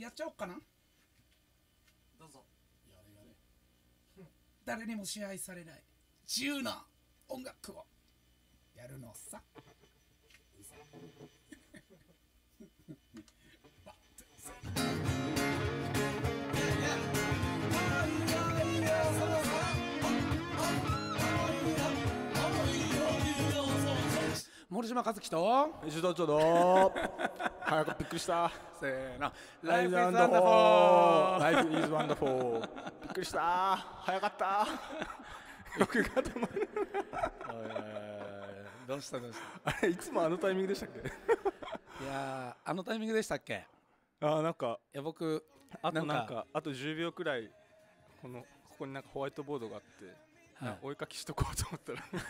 やっちゃおっかなどうぞやれやれ誰にも支配されない自由な音楽をやるのさ森島和樹と石田町の早くびっくりしたせーのライフイズワンダフォーライフイズワンダフォーびっくりした早かったよくが止まるどうしたどうしたあれいつもあのタイミングでしたっけいやあのタイミングでしたっけあなんかいや僕あとなんかあと10秒くらいこのここになんかホワイトボードがあって、はい、追いかきしとこうと思ったら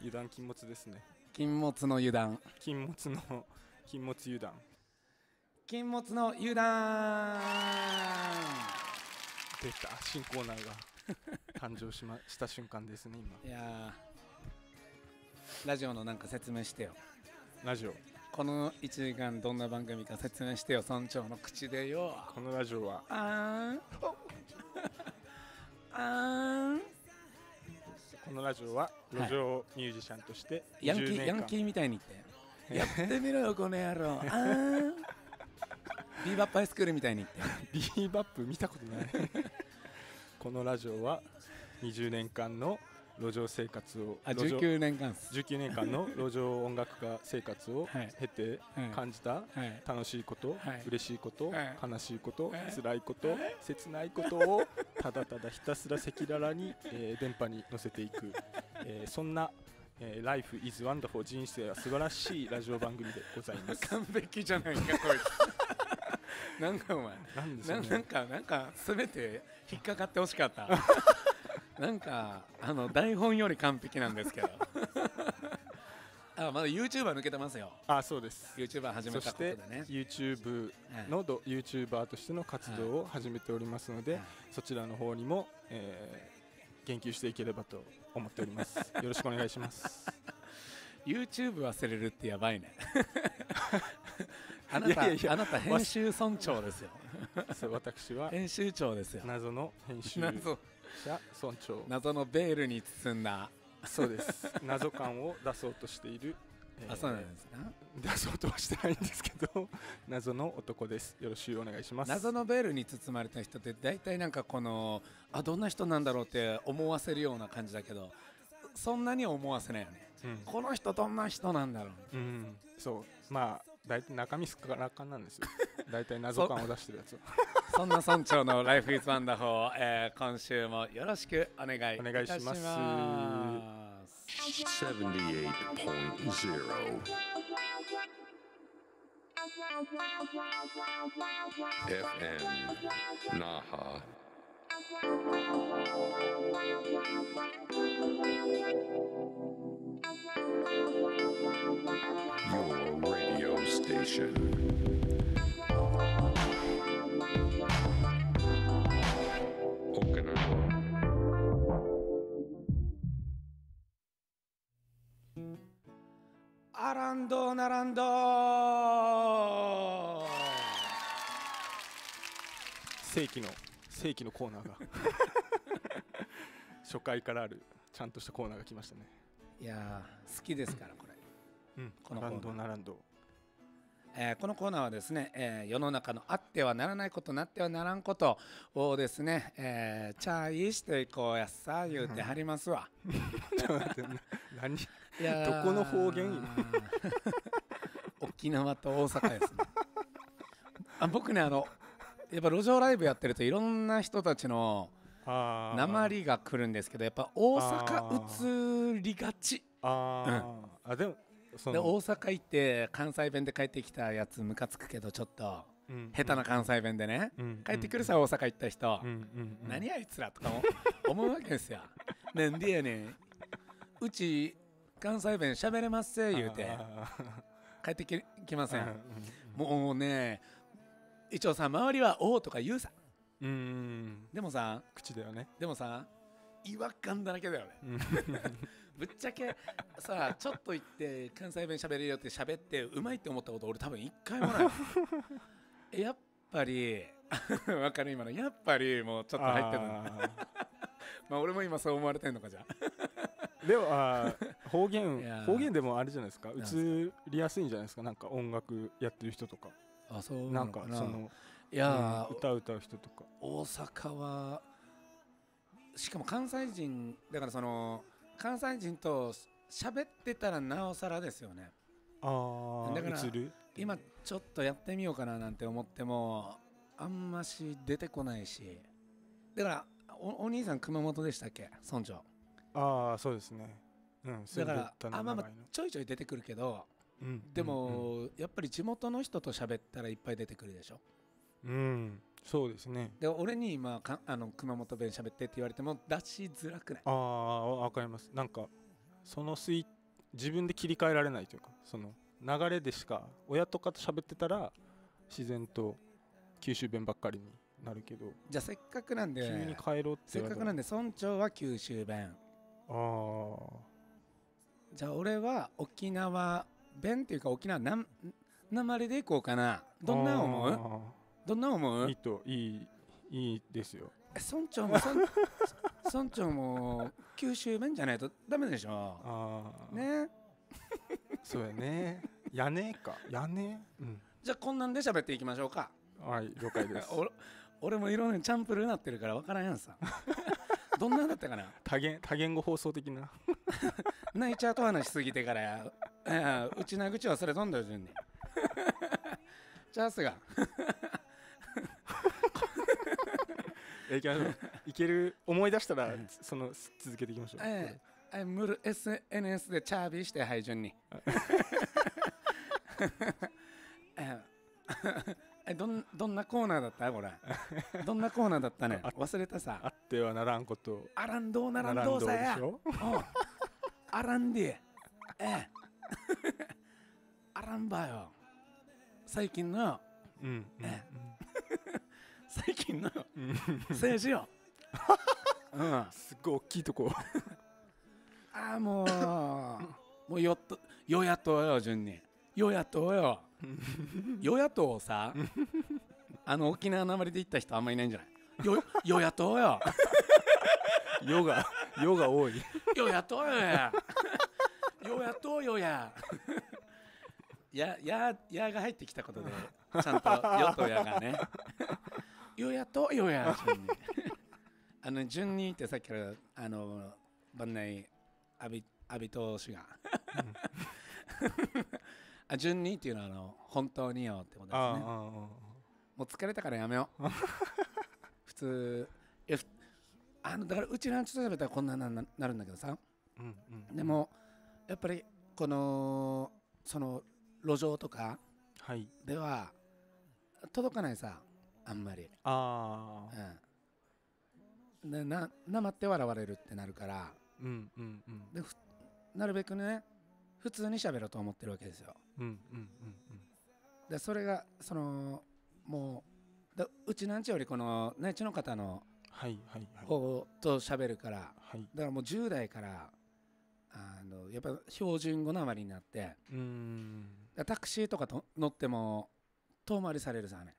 油断禁物ですね禁物の油断禁物の禁物油断禁物の油断出た新コーナーが誕生し,、ま、した瞬間ですね今いやラジオのなんか説明してよラジオこの1時間どんな番組か説明してよ村長の口でよこのラジオはあーんあーんこのラジオは路上ミュージシャンとしてヤンキーヤンキーみたいに言ってやってみろよこの野郎 あービーバップハイスクールみたいに言ってビーバップ見たことないこのラジオは20年間の路上生活をあ19年間19年間の 路上音楽家生活を経て感じた楽しいこと、はい、嬉しいこと、はい、悲しいこと、はい、辛いこと、はい、切ないことを ただただひたすら赤裸々に、えー、電波に乗せていく、えー、そんなえー、Life is Wonderful 人生は素晴らしいラジオ番組でございます完璧じゃないかこいつなんかお前なんでしょなんかなんか全て引っかかってほしかったなんかあの台本より完璧なんですけど あまだユーチューバー抜けてますよあそうですユーチューバー始めたことでね YouTube のど、ユーチューバーとしての活動を始めておりますので、はい、そちらの方にも、えー、言及していければと思っております よろしくお願いしますユーチューブ忘れるってやばいね あなたあなた編集村長ですよそう私は編集長ですよ謎の編集謎社村長謎のベールに包んだそうです 謎感を出そうとしているあ、そうなんですね出そうとはしてないんですけど謎の男ですよろしくお願いします謎のベールに包まれた人って大体なんかこのあどんな人なんだろうって思わせるような感じだけどそんなに思わせないよね、うん、この人どんな人なんだろう、うん、そうまあ大体中身すっからかんなんですよ 大体謎感を出してるやつはそんな村長のライフイズワンダホー、えー、今週もよろしくお願いお願いします。ます FM Naha Your radio station. アランドナランド正規の正規のコーナーが 初回からあるちゃんとしたコーナーが来ましたねいや好きですからこれ、うん、このコーナーランドナランドえー、このコーナーはですね、えー、世の中のあってはならないことなってはならんことをですね、えー、チャーイしていこうやさ言うてはりますわ。ちょっと待って何どこの方言沖縄と大阪ですねあ僕ねあのやっぱ路上ライブやってるといろんな人たちの鉛が来るんですけどやっぱ大阪移りがちあ、うん、あでもで大阪行って関西弁で帰ってきたやつムカつくけどちょっと下手な関西弁でね、うん、帰ってくるさ大阪行った人、うん、何あいつらとか思うわけですよ。なんでやねんうち関西弁喋れますせ言うて帰ってききませんもうね一応さ周りは「おう」とか言うさうんでもさ口だよねでもさ違和感だらけだよね ぶっちゃけさちょっと言って関西弁喋れるよって喋ってうまいって思ったこと俺多分一回もない やっぱり わかる今のやっぱりもうちょっと入ってるまあ俺も今そう思われてんのかじゃあでも方言 方言でもあれじゃないですか映りやすいんじゃないですかなんか音楽やってる人とかあそうなんかそのいや、う歌う人とか大阪はしかも関西人だからその関西人と喋ってたらなおさらですよねああ今ちょっとやってみようかななんて思ってもあんまし出てこないしだからおお兄さん熊本でしたっけ村長ああそうですね、うん、だからあまあまあちょいちょい出てくるけど、うん、でも、うん、やっぱり地元の人と喋ったらいっぱい出てくるでしょうんそうですねで俺に今かあの熊本弁喋ってって言われても出しづらくないああ分かりますなんかそのスイ自分で切り替えられないというかその流れでしか親とかと喋ってたら自然と九州弁ばっかりになるけどじゃあせっかくなんで急に帰ろうってせっかくなんで村長は九州弁じゃあ俺は沖縄弁っていうか沖縄ななりでいこうかなどんな思うどんな思ういいといいいいですよ村長も 村長も九州弁じゃないとダメでしょああねそうやねやねかやね、うん、じゃあこんなんで喋っていきましょうかはい了解です 俺もいろんなチャンプルーなってるから分からんやんさどんなんだったかな 多言多言語放送的な 泣いちゃうと話しすぎてからや うちなぐち忘れとんだよ順にチャンスがいきまいける思い出したらその続けていきましょうええムル SNS でチャービーしてはい順にえどんどんなコーナーだったこれ どんなコーナーだったね忘れたさあってはならんことあらんどうならんどうさやあらんでええ あらんばよ最近のうん、ええ、最近の政治よ、うん、すっごい大きいとこああもうもうよっとよやとよ順によやとよ 与野党さあの沖縄なまりで行った人あんまりいないんじゃない与野党よ与 が与が多い与野党よや与野党よややややが入ってきたことでちゃんと与党やがね与野党よやあの順にってさっきからあの番内阿部阿部投手が あ順にっていうのはあの本当によってことですねもう疲れたからやめよう 普通えあのだからうちランチと食べたらこんなにななるんだけどさ、うんうん、でもやっぱりこのその路上とかでは届かないさあんまりああうんでな生って笑われるってなるからうんうんうんでなるべくね普通に喋ろうと思ってるわけですよでそれがそのもうだうちなんちよりこの内地の方の方と喋るから、はい、だからもう10代からあのやっぱ標準語なまりになってタクシーとかと乗っても遠回りされるさね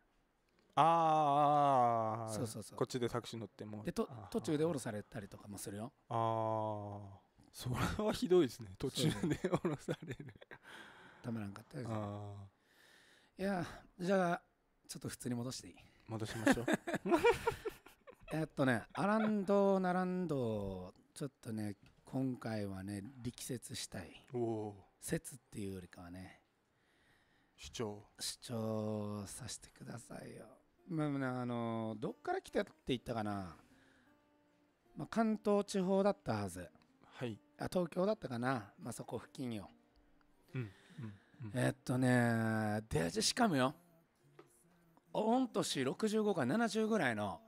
ああそうそうそうこっちでタクシー乗ってもでと途中で降ろされたりとかもするよああそれはひどいですね途中で降ろされるたまらんかったです、いやじゃあちょっと普通に戻していい戻しましょう えっとねアランドナランドちょっとね今回はね力説したい説っていうよりかはね主張主張させてくださいよまあ、ね、あのどっから来たって言ったかな、まあ、関東地方だったはずはいあ東京だったかな、まあ、そこ付近よ、うん、えっとね出ジしかもよ御年65か70ぐらいの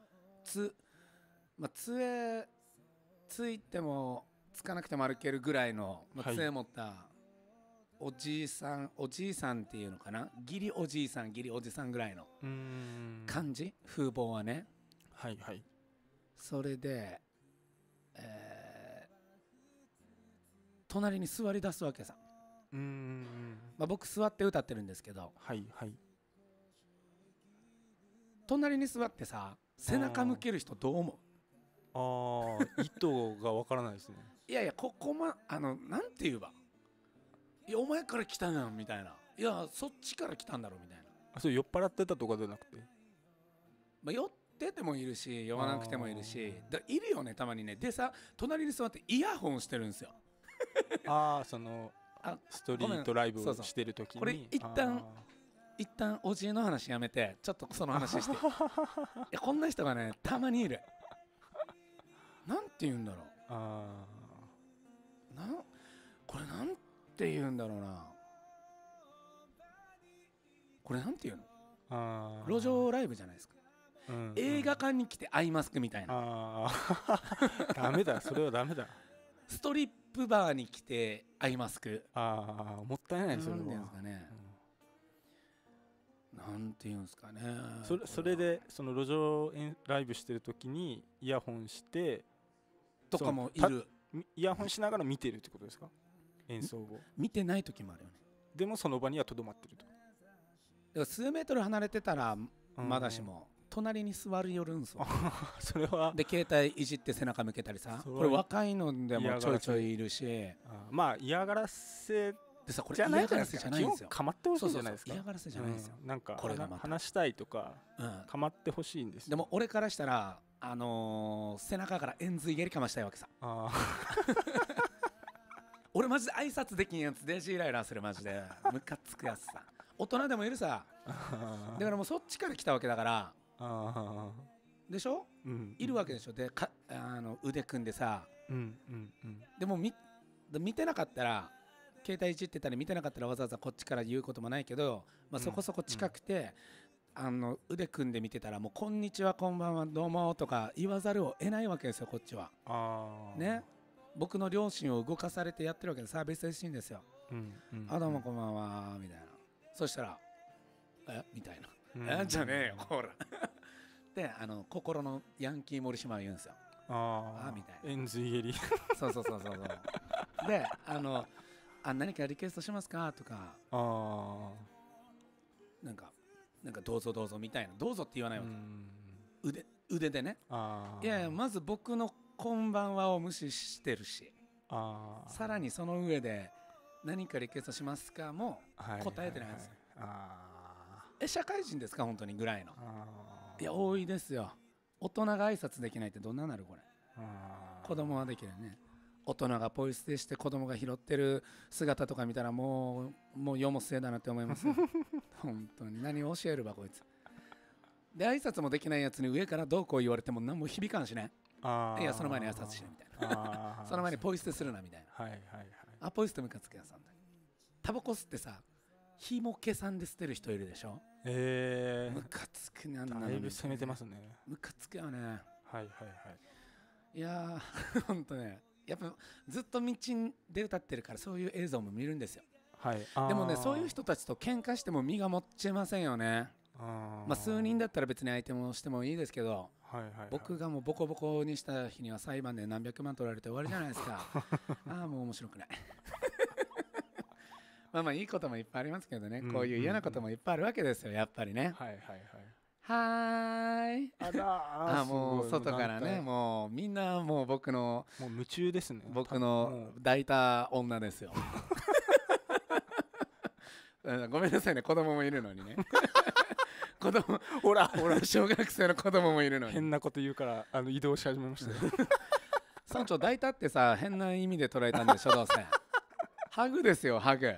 つ、まあ、杖ついてもつかなくても歩けるぐらいの、まあ、杖持ったおじいさん、はい、おじいさんっていうのかな義理おじいさん義理おじさんぐらいの感じ風貌はねはいはいそれで、えー、隣に座り出すわけさまあ、僕座って歌ってるんですけど、はいはい、隣に座ってさ背中向ける人どう思うああ意図がわからないですね いやいやここまあのなんて言えばいやお前から来たのみたいないやそっちから来たんだろうみたいなあそう酔っ払ってたとかじゃなくて、まあ、酔っててもいるし酔わなくてもいるしだいるよねたまにねでさ隣に座ってイヤホンしてるんですよ ああそのあストリートライブをしてる時にこれ一旦一旦おじいの話やめてちょっとその話して いやこんな人がねたまにいるなんて言うんだろうあなんこれなんて言うんだろうなこれなんて言うの路上ライブじゃないですか、うんうん、映画館に来てアイマスクみたいな ダメだそれはダメだストリップバーに来てアイマスクああもったいないですよねなんですかね、うん、なんていうんですかねそれそれでその路上ライブしてる時にイヤホンしてとかもいるイヤホンしながら見てるってことですか演奏を見てない時もあるよねでもその場にはとどまってるとだから数メートル離れてたらまだしも、隣に座るよるんすよそれはで携帯いじって背中向けたりさこれ若いのでもちょいちょいいるしまあ嫌がらせでさこれ嫌がらせじゃないですよかまってほしいじゃないですか嫌がらせじゃないですよ、うん、なんかこれが話したいとか、うん、かまってほしいんですでも俺からしたらあのー、背中から円髄蹴りかましたいわけさ 俺マジで挨拶できんやつデジイライラするマジで ムカつくやつさ大人でもいるさだからもうそっちから来たわけだからあでしょ、うん、いるわけでしょでかあの腕組んでさ、うんうんうん、でも見見てなかったら携帯いじってたり見てなかったらわざわざこっちから言うこともないけど、まあ、そこそこ近くて、うんあの腕組んで見てたらもう「こんにちはこんばんはどうも」とか言わざるを得ないわけですよこっちは。あね僕の両親を動かされてやってるわけでサービス精神ですよ。うんうん、あどうもこんばんはみたいなそしたら「えみたいな「うん、えじゃねえよほらってあの心のヤンキー森島を言うんですよああみたいな円髄蹴り そうそうそうそうそうであのあ何かリクエストしますかとかああなんかなんかどうぞどうぞみたいなどうぞって言わないわけ腕腕でねいやいやまず僕の「こんばんは」を無視してるしあさらにその上で「何かリクエストしますか?」も答えてないんですよ、はいはいはい、え社会人ですか本当にぐらいのあいや多いですよ大人が挨拶できないってどんななるこれ子供はできるね大人がポイ捨てして子供が拾ってる姿とか見たらもうもう世も末だなって思います 本当に何を教えるばこいつで挨拶もできないやつに上からどうこう言われても何も響かんしねいやその前に挨拶しなみたいなその前にポイ捨てするなみたいな、はいはいはい、あポイ捨てムカつくやさんタバコ吸ってさひもけさんで捨てる人いるでしょえー、むかつくなんなだいぶ攻めてますねむかつくよねはいはいはいいやー ほんとねやっぱずっと道で歌ってるからそういう映像も見るんですよはい、でもねそういう人たちと喧嘩しても身が持ちゃいませんよねまあ、数人だったら別に相手もしてもいいですけど、はい、はい、僕がもうボコボコにした日には裁判で何百万取られて終わりじゃないですか ああもう面白くないまあまあいいこともいっぱいありますけどね、うん、こういう嫌なこともいっぱいあるわけですよやっぱりねはいはいはいはいあ あもう外からねもうみんなもう僕のもう夢中ですね僕の抱いた女ですよ ごめんなさいね子供もいるのにね 子供ほらほら小学生の子供もいるのに変なこと言うからあの移動し始めましたよ村長抱いたってさ変な意味で捉えたんでしょどうせハグですよハグ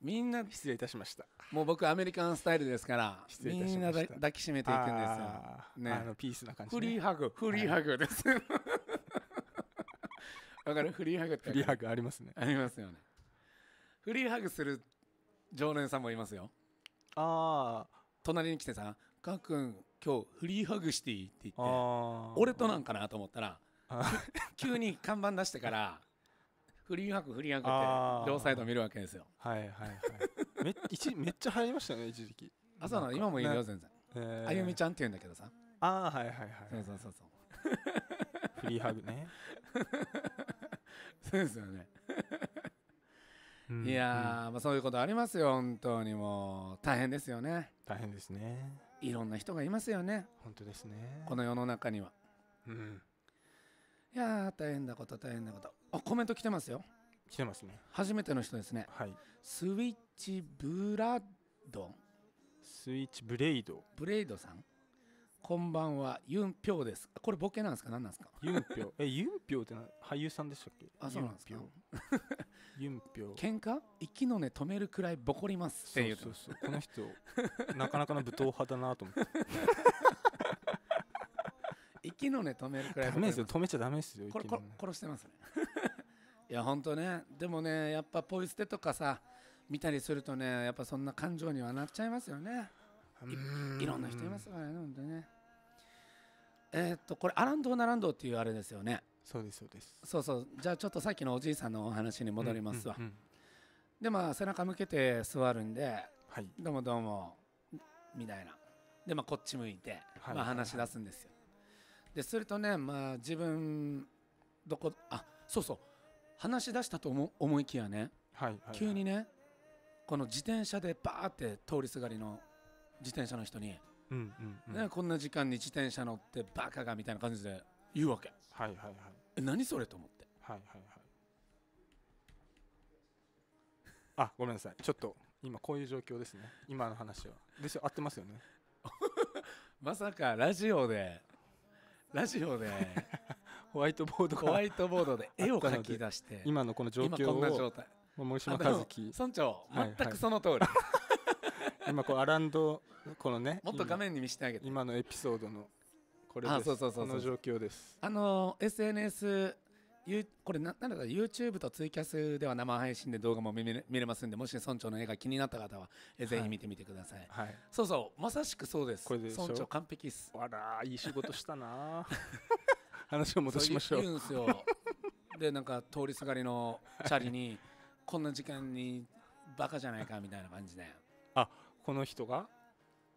みんな失礼いたしましたもう僕アメリカンスタイルですから失礼いたしましたみんな抱きしめていくんですよねあのピースな感じ、ね、フリーハグフリーハグです わ、はい、かるフリーハグってフリーハグありますねありますよねフリーハグする常連さんもいますよああ隣に来てさ「かくん今日フリーハグしていい?」って言って俺となんかなと思ったら急に看板出してからフリー不倫博不倫博って両サイド見るわけですよはいはいはいめ一めっちゃ入りましたね一時期朝の今もいるよ全然、えあゆみちゃんって言うんだけどさああはいはいはいそうそうそうそうフリーハグね そうですよねいや、うん、まあ、そういうことありますよ本当にもう大変ですよね大変ですねいろんな人がいますよね本当ですねこの世の中にはうんいや大変なこと大変なことあコメント来てますよ来てますね初めての人ですねはいスイッチブラッドスイッチブレイドブレイドさんこんばんはユンピョウですこれボケなんですか何なんですかユンピョウえユンピョウって俳優さんでしたっけあそうなんですかユンピョウ 喧嘩息の根止めるくらいボコりますっていうそうそうそうこの人なかなかの武闘派だなと思って 息のね止めるくらいダメですよ止めちゃダメですよこれこ殺してますね いや本当ねでもねやっぱポイ捨てとかさ見たりするとねやっぱそんな感情にはなっちゃいますよねいろんな人いますからね本当ねえー、っとこれアランドーナランドっていうあれですよねそうですそうですそうそうじゃあちょっとさっきのおじいさんのお話に戻りますわ、うんうんうん、でまあ背中向けて座るんで、はい、どうもどうもみたいなでまあこっち向いて、はい、まあ話し出すんですよ、でするとね、まあ、自分どこあそうそう話し出したと思思いきやね、はいはいはい、急にねこの自転車でバーって通りすがりの自転車の人に、うんうん、うん、ね、こんな時間に自転車乗ってバカがみたいな感じで言うわけ、はいはいはい、え何それと思って、はいはいはい、あごめんなさいちょっと今こういう状況ですね今の話はですよ合ってますよね まさかラジオでラジオで ホワイトボードホワイトボードで絵を描き出して今のこの状況をこんな状態森島和樹村長全くその通り、はいはい、今こうアランドこのねもっと画面に見せてあげて今のエピソードのこれですあそうそうそうの状況ですあの SNS これな、なんだ YouTube とツイキャスでは生配信で動画も見れ見れますんで、もし村長の映画気になった方は、えぜひ見てみてくださいはい、そうそう、まさしくそうです。で村長完璧っす。あら、いい仕事したな。話を戻しましょう。言うんですよ。で、なんか通りすがりのチャリに、こんな時間にバカじゃないかみたいな感じで。あ、この人が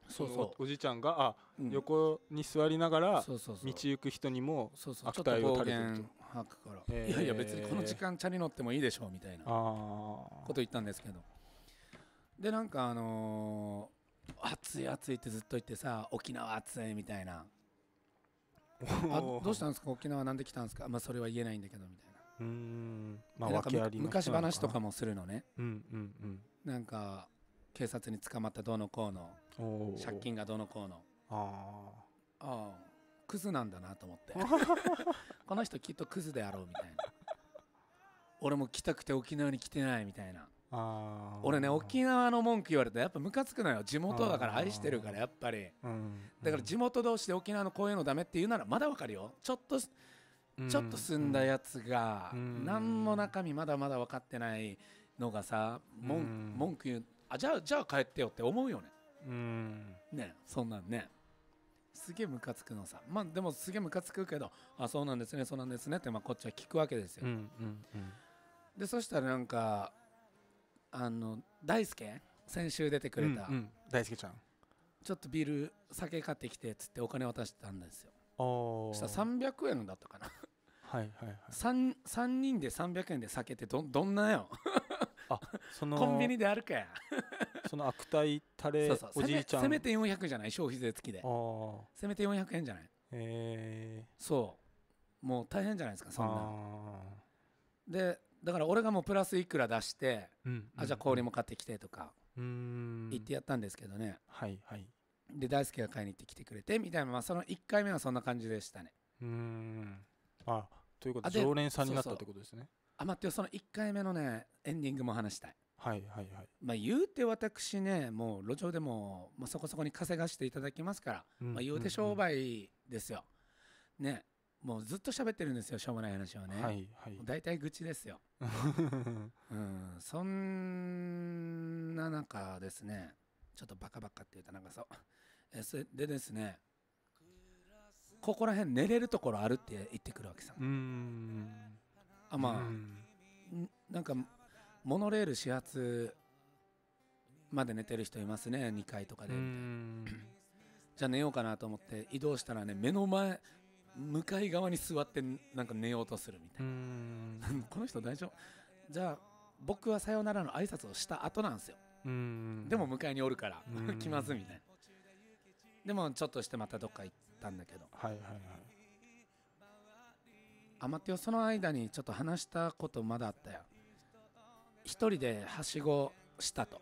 そうそうおじいちゃんがあ、うん、横に座りながら道行く人にも悪態を垂れてると把くから、いやいや別にこの時間チャリ乗ってもいいでしょうみたいなこと言ったんですけどでなんかあのー、暑い暑いってずっと言ってさ沖縄暑いみたいなあどうしたんですか沖縄なんで来たんですか、まあ、それは言えないんだけどみたいなうんまあ、あ昔話とかもするのね、うんうんうん、なんか警察に捕まったどうのこうの借金がどうのこうのああクズなんだなと思って この人きっとクズであろうみたいな俺も来たくて沖縄に来てないみたいな俺ね沖縄の文句言われたらやっぱムカつくのよ地元だから愛してるからやっぱり、うん、だから地元同士で沖縄のこういうのダメって言うならまだわかるよちょっとちょっと住んだやつが何の中身まだまだ分かってないのがさ文,、文句言うあじゃあじゃあ帰ってよって思うよね、うん、ねそんなんねすげえムカつくのさまあでもすげえムカつくけどあそうなんですねそうなんですねってまあこっちは聞くわけですよ、うんうんうん、でそしたらなんかあの大輔先週出てくれた、うんうん、大輔ちゃんちょっとビール酒買ってきてっつってお金渡してたんですよそしたら300円だったかなはいはいはい 3, 3人で300円で酒ってどどんなよあそのコンビニであるかやその悪態たれおじいちゃんせめて400円じゃない消費税付きでせめて400円じゃないへえそうもう大変じゃないですかそんなでだから俺がもうプラスいくら出して、うんうん、あじゃあ氷も買ってきてとか言ってやったんですけどねはいはいで大輔が買いに行ってきてくれてみたいな、まあ、その1回目はそんな感じでしたねうんあということで常連さんになったってことですねあ待ってよその1回目のねエンディングも話したいはいはいはいまあ、言うて私ねもう路上でも、まあ、そこそこに稼がしていただきますから、うん、まあ、言うて商売ですよ、うんうん、ねもうずっと喋ってるんですよしょうもない話をね、はいはい、大体愚痴ですよ、うん、そんな中ですねちょっとバカバカって言うとなんかそうえそれでですねここら辺寝れるところあるって言ってくるわけさあまあなんかモノレール始発まで寝てる人いますね2階とかでじゃあ寝ようかなと思って移動したらね目の前向かい側に座ってなんか寝ようとするみたいな この人大丈夫じゃあ僕はさよならの挨拶をした後なんですよでも迎えにおるから来 ますみたいなでもちょっとしてまたどっか行ったんだけどはいはいはいあまってよその間にちょっと話したことまだあったよ一人ではしごしたと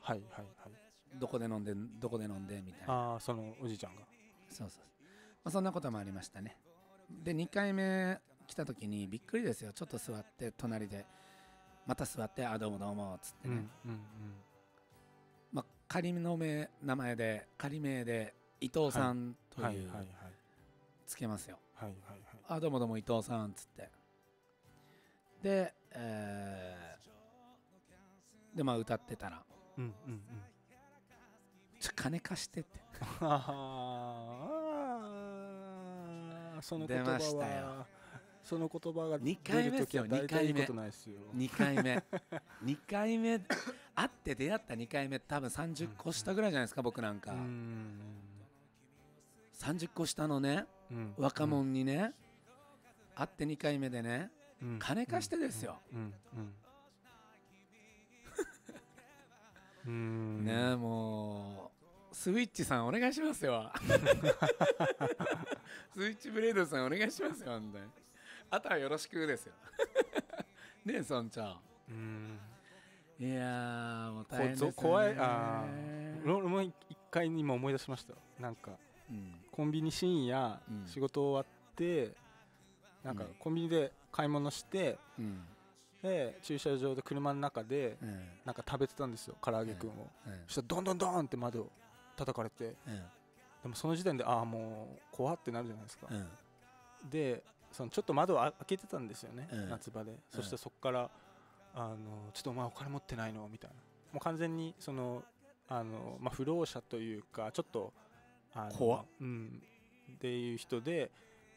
はいはいはいどこで飲んでどこで飲んでみたいなああそのおじいちゃんがそうそう、まあ、そんなこともありましたねで2回目来た時にびっくりですよちょっと座って隣でまた座って「あどうもどうも」っつってね、うんうんうん、まあ、仮の名名前で仮名で伊藤さんという、はいはいはい、つけますよ、はいはいはい「あどうもどうも伊藤さん」っつってで、えーでまあ歌ってたら「うんうんうん、ちょ金貸して」ってああその言葉は出ましたよその言葉が出る時は大体いいことないですよ2回目2回目会って出会った2回目多分30個下ぐらいじゃないですか僕なんかん30個下のね、うん、若者にね、うん、会って2回目でね、うん、金貸してですよ、うんうんうんねもうスイッチさんお願いしますよ スイッチブレードさんお願いしますよ本当にあとはよろしくですよ ねえ村長うんいやもう大変ですね怖いああもう一回今思い出しましたなんか、うん、コンビニ深夜、うん、仕事終わってなんかコンビニで買い物して、うん、で駐車場で車の中でなんか食べてたんですよ唐揚げくんを、そしたらどんどんどんって窓を叩かれて、でもその時点でああもう怖ってなるじゃないですか、でそのちょっと窓を開けてたんですよね、夏場で、そしてそこからあの「ちょっとお前お金持ってないの?」みたいなもう完全にそのあの、まあ、不老者というかちょっとあの怖っ、うん、っていう人で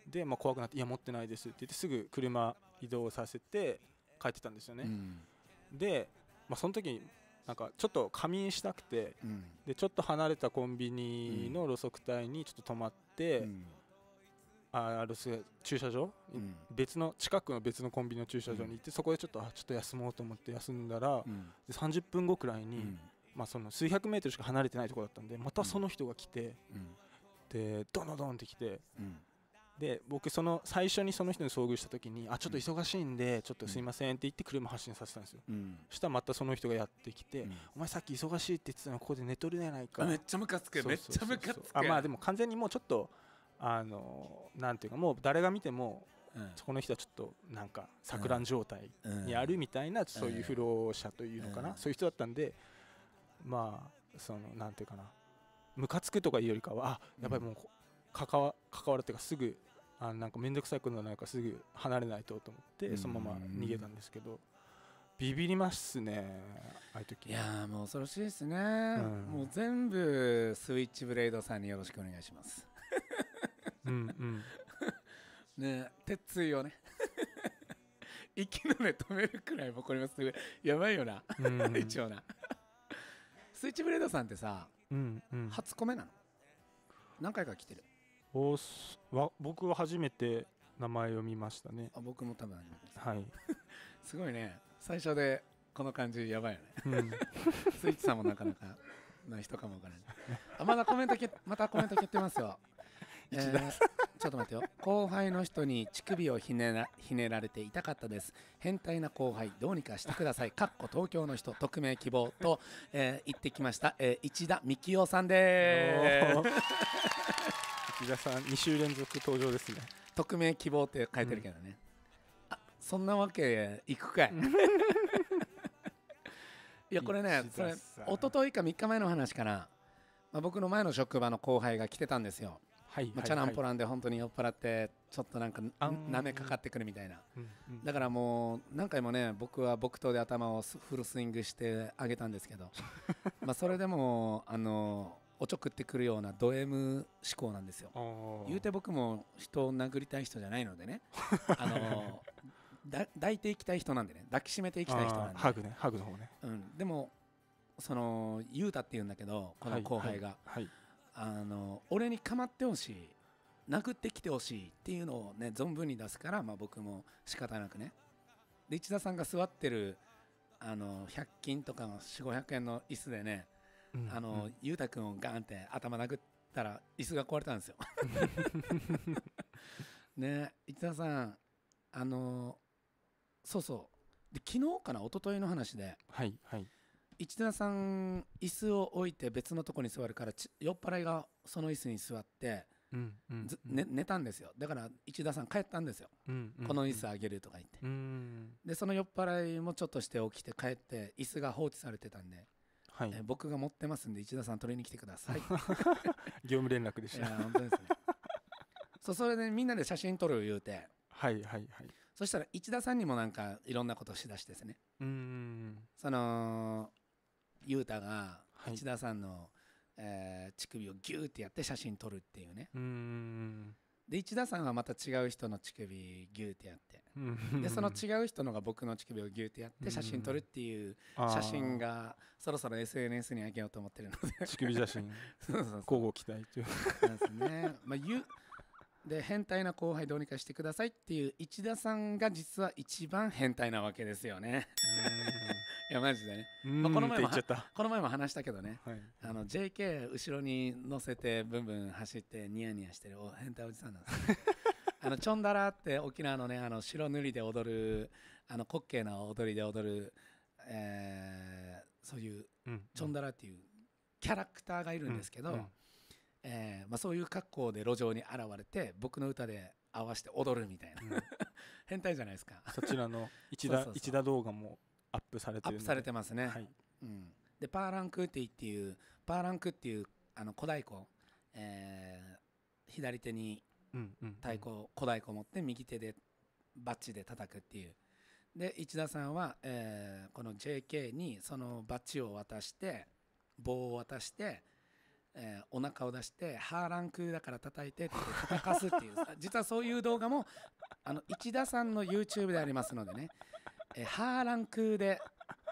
で、まあ、怖くなって「いや持ってないです」って言ってすぐ車移動させて書ってたんですよね、うん、で、まあ、その時になんかちょっと仮眠したくて、うん、でちょっと離れたコンビニの路側帯にちょっと泊まって、うん、あ駐車場、うん、別の近くの別のコンビニの駐車場に行って、そこでちょっとあちょっと休もうと思って休んだら、うん、で30分後くらいに、まあ、その数百メートルしか離れてないところだったんでまたその人が来て、でドンドンって来て。で僕その最初にその人に遭遇した時にあちょっと忙しいんでちょっとすいませんって言って車発進させたんですよ、うん、そしたらまたその人がやってきて、うん、お前さっき忙しいって言ってたのここで寝取るじないかめっちゃムカつくめっちゃムカつくあまあでも完全にもうちょっとあのなんていうかもう誰が見てもそこの人はちょっとなんか錯乱状態にあるみたいな、そういう不老者というのかな、そういう人だったんでまあそのなんていうかなムカつくとかいうよりかはあやっぱりもう関わ関わるっていうかすぐあなんか面倒くさいことなんかすぐ離れないとと思ってそのまま逃げたんですけどビビりますねああいう時いやもう恐ろしいですね、うん、もう全部スイッチブレードさんによろしくお願いしますうん、ね鉄椎をね 息の根止めるくらいボコりますやばいよな、うん、一応なスイッチブレードさんってさ、うんうん、初コメなの何回か来てるおすわ僕は初めて名前を見ましたねあ僕も多分ありますはい すごいね最初でこの感じやばいよね、うん、スイッチさんもなかなかない人かもわからないあまだコメントけ またコメント蹴ってますよ、えー、ちょっと待ってよ後輩の人に乳首をひねらひねられて痛かったです変態な後輩どうにかしてくださいかっこ東京の人匿名希望と、えー、言ってきました、えー、市田幹夫さんです土田さん2週連続登場ですね匿名希望って書いてるけどね、うん、あそんなわけいくかい いやこれねそれ一昨日か3日前の話から、まあ、僕の前の職場の後輩が来てたんですよ、まあ、チャランポランで本当に酔っ払ってちょっとなんかなめかかってくるみたいな、うんうん、だからもう何回もね僕は木刀で頭をフルスイングしてあげたんですけど まあそれでもあのーおちょくってくるようなド M 思考なんですよ言うて僕も人を殴りたい人じゃないのでね あのだ抱いていきたい人なんでね抱きしめていきたい人なんでハグねハグの方ね、うん、でもその雄太っていうんだけどこの後輩が、はいはいはい、あの俺に構ってほしい殴ってきてほしいっていうのをね存分に出すから、まあ、僕も仕方なくねで一田さんが座ってるあの100均とかの4500円の椅子でねうんあの、ゆうたくんをガンって頭殴ったら椅子が壊れたんですよ ね伊田さんあのそうそうで昨日かな一昨日の話ではいはい一田さん椅子を置いて別のとこに座るからち酔っ払いがその椅子に座ってうんうんね、寝たんですよだから一田さん帰ったんですよ、うんうんこの椅子あげるとか言って、でその酔っ払いもちょっとして起きて帰って椅子が放置されてたんではい僕が持ってますんで一田さん取りに来てください 業務連絡でしたいや本当ですねそうそれでみんなで写真撮る言うてはいはいはいそしたら一田さんにもなんかいろんなことしだしてですねうんその雄太が一田さんの、はい、えー、乳首をギューってやって写真撮るっていうねうんで一田さんはまた違う人の乳首ギューってやってでその違う人のが僕の乳首をギューってやって写真撮るっていう写真がそろそろ SNS にあげようと思ってるので乳首写真 そうそう交互期待いうですね、まあ、ゆで変態な後輩どうにかしてくださいっていう市田さんが実は一番変態なわけですよねやマジでね、まあ、この前もこの前も話したけどね、はい、あの JK 後ろに乗せてブンブン走ってニヤニヤしてるお変態おじさんなんです あのチョンダラって沖縄のねあの白塗りで踊るあの滑稽な踊りで踊る、えー、そういう、チョンダラっていうキャラクターがいるんですけど、うんうん、えー、まあ、そういう格好で路上に現れて僕の歌で合わせて踊るみたいな、変態じゃないですかそちらの一田 動画もアップされてアップされてますね、はいうん、でパーランクーティっていうパーランクっていうあの古太鼓、えー、左手に太鼓、うんうん、古太鼓を持って右手でバッチで叩くっていうで市田さんは、えー、この JK にそのバッチを渡して棒を渡してえー、お腹を出して「ハーランクだから叩いて」って叩かすっていう 実はそういう動画もあの市田さんの YouTube でありますのでねえー、ハーランクで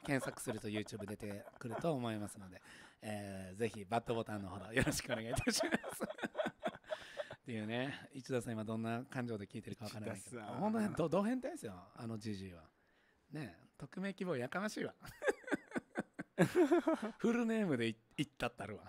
検索すると YouTube 出てくると思いますので、えー、ぜひバットボタンのほどよろしくお願いいたします。っていうね、一田さん今どんな感情で聞いてるかわからないけど、本当にどど変態ですよ、あのじじいは。ね匿名希望やかましいわ。フルネームでいったったるわ。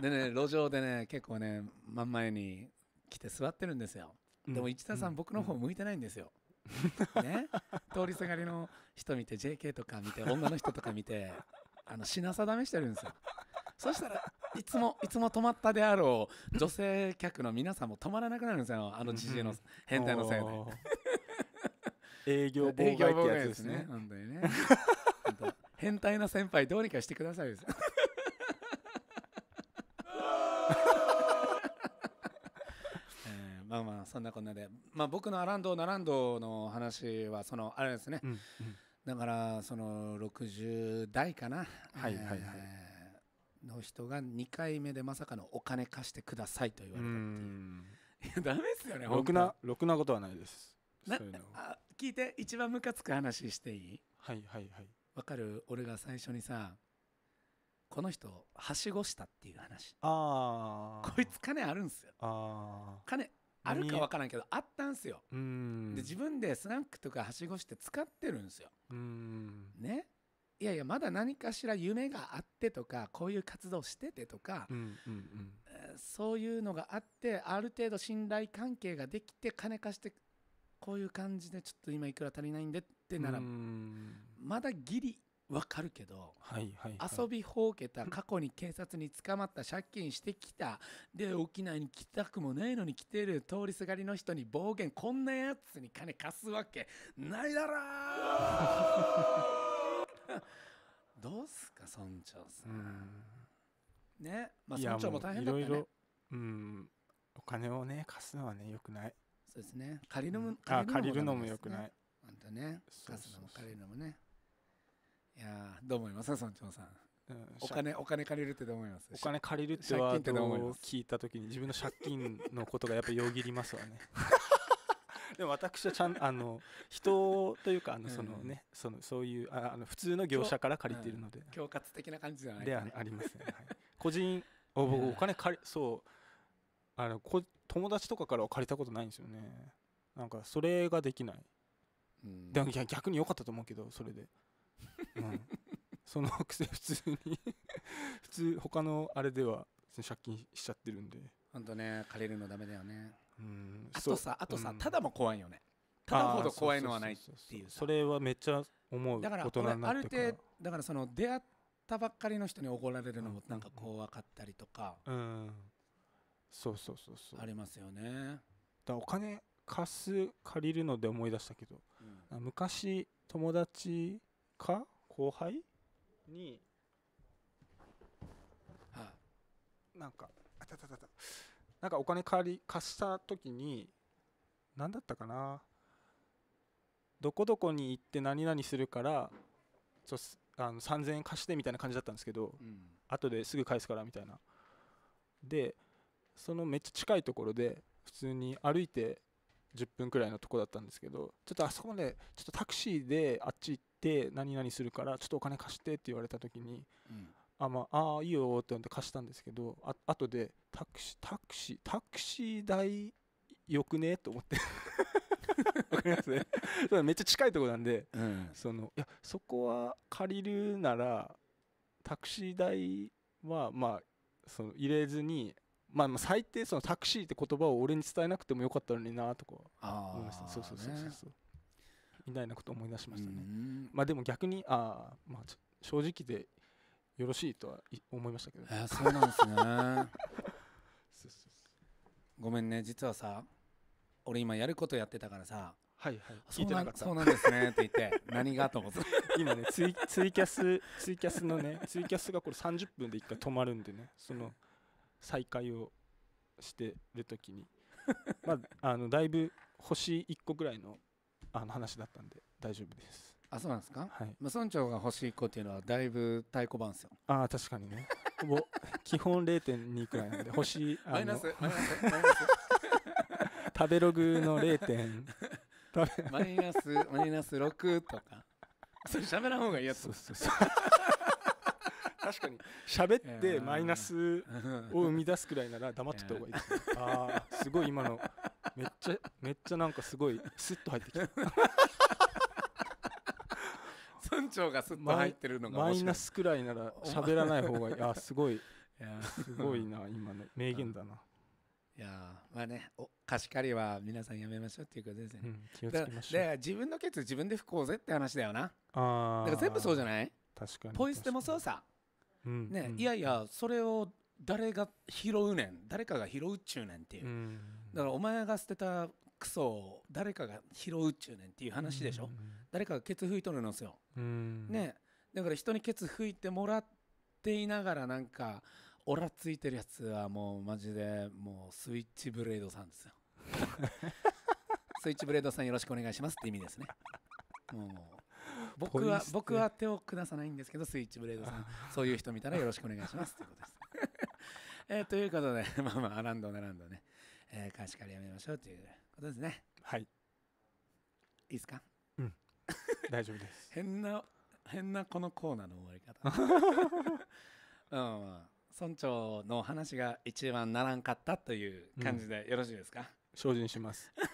でね、路上でね、結構ね、真ん前に来て座ってるんですよ。でも一田さん、僕の方向いてないんですよ。ね、通りすがりの人見て JK とか見て女の人とか見てあの品定めしてるんですよそしたらいつもいつも止まったであろう女性客の皆さんも止まらなくなるんですよあのじじの変態のせいで営業妨害ってやつですねですね本当にね変態な先輩どうにかしてくださいですまあまあそんなこんなで、まあ、僕のアランドナランドの話はそのあれですね、うんうん、だからその60代かな、はいはいはいえー、の人が2回目でまさかのお金貸してくださいと言われたっていういやダメですよねろくなろくなことはないですそうあ聞いて一番ムカつく話していいはいはいはいわかる俺が最初にさこの人はしごしたっていう話ああこいつ金あるんすよああ金あるか分からんけどあったんすよで自分でスナックとかはしごして使ってるんですよねいやいやまだ何かしら夢があってとかこういう活動しててとか、うんうんうん、そういうのがあってある程度信頼関係ができて金貸してこういう感じでちょっと今いくら足りないんでってならまだギリ分かるけど、はいはいはい、遊びほうけた過去に警察に捕まった借金してきたで沖縄に来たくもないのに来てる通りすがりの人に暴言こんなやつに金貸すわけないだろ どうすか村長さんねまあ村長も大変だったねうんお金をね貸すのはねよくないそうですね借りるのも、うん、借りるのもよくないあんたね貸すのも借りるのもねいやどう思います村長さん、うん、お金お金借りるってどう思いますお金借りるってワード聞いた時に自分の借金のことがやっぱよぎりますわね でも私はちゃんあの人というかあのそのね、うん、そのそういうああの普通の業者から借りているので、うん、恐喝的な感じじゃないではあります、ね、はい、個人お僕お金借り そうあのこ友達とかからは借りたことないんですよねなんかそれができない、うん、でも逆に良かったと思うけどそれでうん、そのくせ普通に 普通他のあれでは借金しちゃってるんで本当ね借りるのダメだよねうんあとさあとさ、うん、ただも怖いよねただほど怖いのはないっていうそれはめっちゃ思うだからある程度だからその出会ったばっかりの人に怒られるのもなんか怖かったりとか、うん、うん、そうそうそうそうありますよねだお金貸す借りるので思い出したけど、うん、昔友達か後輩になんかあたたたたなんかお金借り貸した時に何だったかなどこどこに行って何々するからちょあの3000円貸してみたいな感じだったんですけど、うん、後ですぐ返すからみたいなでそのめっちゃ近いところで普通に歩いて10分くらいのとこだったんですけどちょっとあそこまでちょっとタクシーであっち行で何々するからちょっとお金貸してって言われた時に、うん、あまああいいよってって貸したんですけどあ後でタクシータクシータクシー代よくねと思って わかりますねめっちゃ近いとこなんで、うん、そのいやそこは借りるならタクシー代はまあその入れずにまあ、最低そのタクシーって言葉を俺に伝えなくてもよかったのになとか思いましたそうそうそうそうそう、ね、みたいなことを思い出しましたね。まあ、でも逆にあ、まあ、正直でよろしいとは思いましたけど、えー、そうなんですね ごめんね実はさ俺今やることやってたからさはいはい聞いてなかったそうなんですねって言って何がと思って今ねツイツイキャスツイキャスのねツイキャスがこれ30分で1回止まるんでねその再開をしてる時にまああのだいぶ星1個ぐらいのあの話だったんで大丈夫ですあそうなんですか、はい、まあ、村長が欲しい子っていうのはだいぶ太鼓判ですよああ確かにね 基本0.2くらいなんで星マイナスマイナスマイナス食べログの0点マイナスマイナス6とかそれ喋らん方がいいやつそうそうそう確かに喋ってマイナスを生み出すくらいなら黙ってた方がいいです、ね、ああすごい今の めっちゃめっちゃなんかすごいスッと入ってきた 村長がスッと入ってるのがマイナスくらいなら喋らない方がいいあすごいいやすごいな今の名言だな、いやまあねお貸し借りは皆さんやめましょうっていうことですね、うん、気をつけましょうで自分のケツ自分で拭こうぜって話だよなあだから全部そうじゃない確かにポイ捨てもそうさ、うんね、うん、いやいやそれを誰が拾うねん誰かが拾うっちゅうねんっていう、うん、だからお前が捨てたクソを誰かが拾うっちゅうねんっていう話でしょ、うん、誰かがケツ拭いとるのすよ、うん、ねだから人にケツ拭いてもらっていながらなんかオラついてるやつはもうマジでもうスイッチブレードさんですよ スイッチブレードさんよろしくお願いしますって意味ですねもう僕は僕は手を下さないんですけどスイッチブレードさん そういう人見たらよろしくお願いしますっいうことですえー、ということで、まあまあ、アランド、アランドね、えー、貸し借りやめましょうということですね。はい。いいですかうん。大丈夫です。変な、変なこのコーナーの終わり方。うん、村長の話が一番ならんかったという感じでよろしいですか、精進します。めっ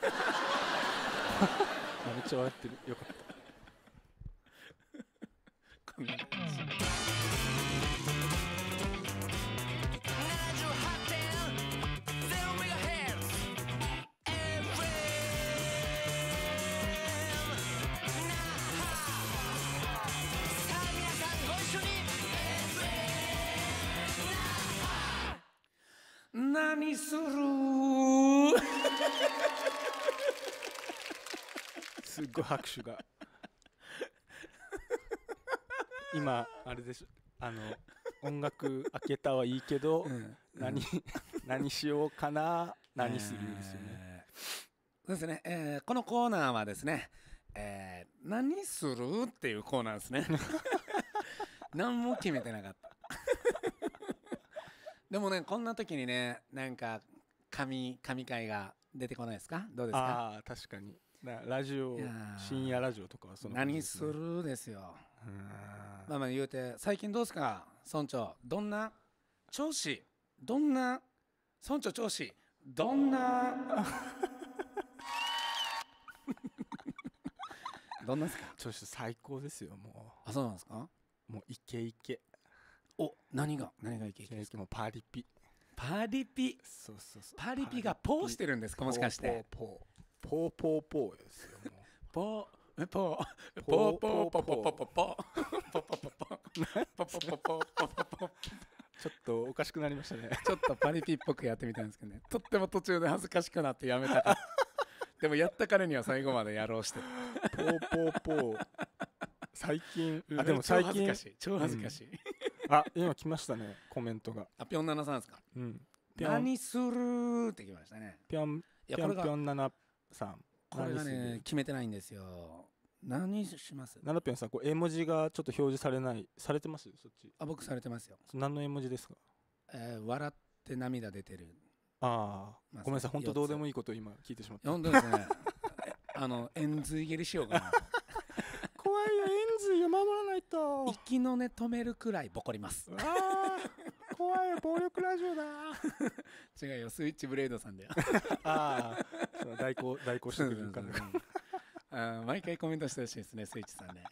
ちゃ笑ってる。よかった。拍手が今あれですあの音楽開けたはいいけど、うん、何、うん、何しようかな何するですよね、えー、そうですね、えー、このコーナーはですね、えー、何するっていうコーナーですね 何も決めてなかったでもねこんな時にねなんか神神回が出てこないですかどうですかあ確かにラジオ深夜ラジオとかはその、ね、何するですよまあまあ言うて最近どうですか村長どんな調子どんな村長調子どんな どんなですか調子最高ですよもうあそうなんですかもうイケイケお何が何がイケイケですかもうパリピパリピそうそうそうパリピがポーしてるんですかもしかしてポーポーポーポーポーですよ。もポーえポーポーポーポーポーポーポーポーポーポーポーポーポーポーポーポーちょっとおかしくなりましたね。ちょっとパリピっぽくやってみたんですけどね。とっても途中で恥ずかしくなってやめたでもやった彼には最後までやろうして。ポーポーポー。最近、あ、でも最近。超恥ずかしい。あ、今来ましたね、コメントが。あ、ぴょんなさんですか。うん。何するってきましたね。ピョンピョンぴょさんこれがね決めてないんですよ何しますナラピョンさんこう絵文字がちょっと表示されないされてますそっちあ僕されてますよ何の絵文字ですか、えー、笑って涙出てるああ、ごめんなさい本当どうでもいいこと今聞いてしまった本当ですね あの円髄蹴りしようかな 怖いよ円髄を守らないと息の根止めるくらいボコりますああ怖いよ暴力ラジオだ 違うよスイッチブレードさんだよああ代行代行してくれるからあ毎回コメントしてほしいですね、スイッチさんね。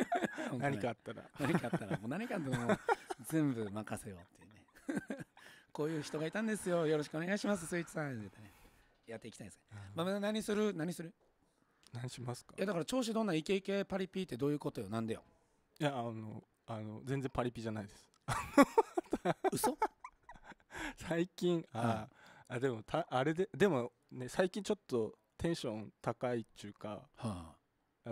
何かあったら。何かあったら、もう何かあったらもう全部任せようっていうね。こういう人がいたんですよ、よろしくお願いします、スイッチさん。ね、やっていきたいですね。まあ、何する何する何しますかいや、だから調子どんなイケイケパリピってどういうことよ、なんでよ。いや、あの、あの全然パリピじゃないです。嘘最近、あ、はい、あ、でもた、あれで、でも、ね、最近ちょっとテンション高いっちゅうか、はあ、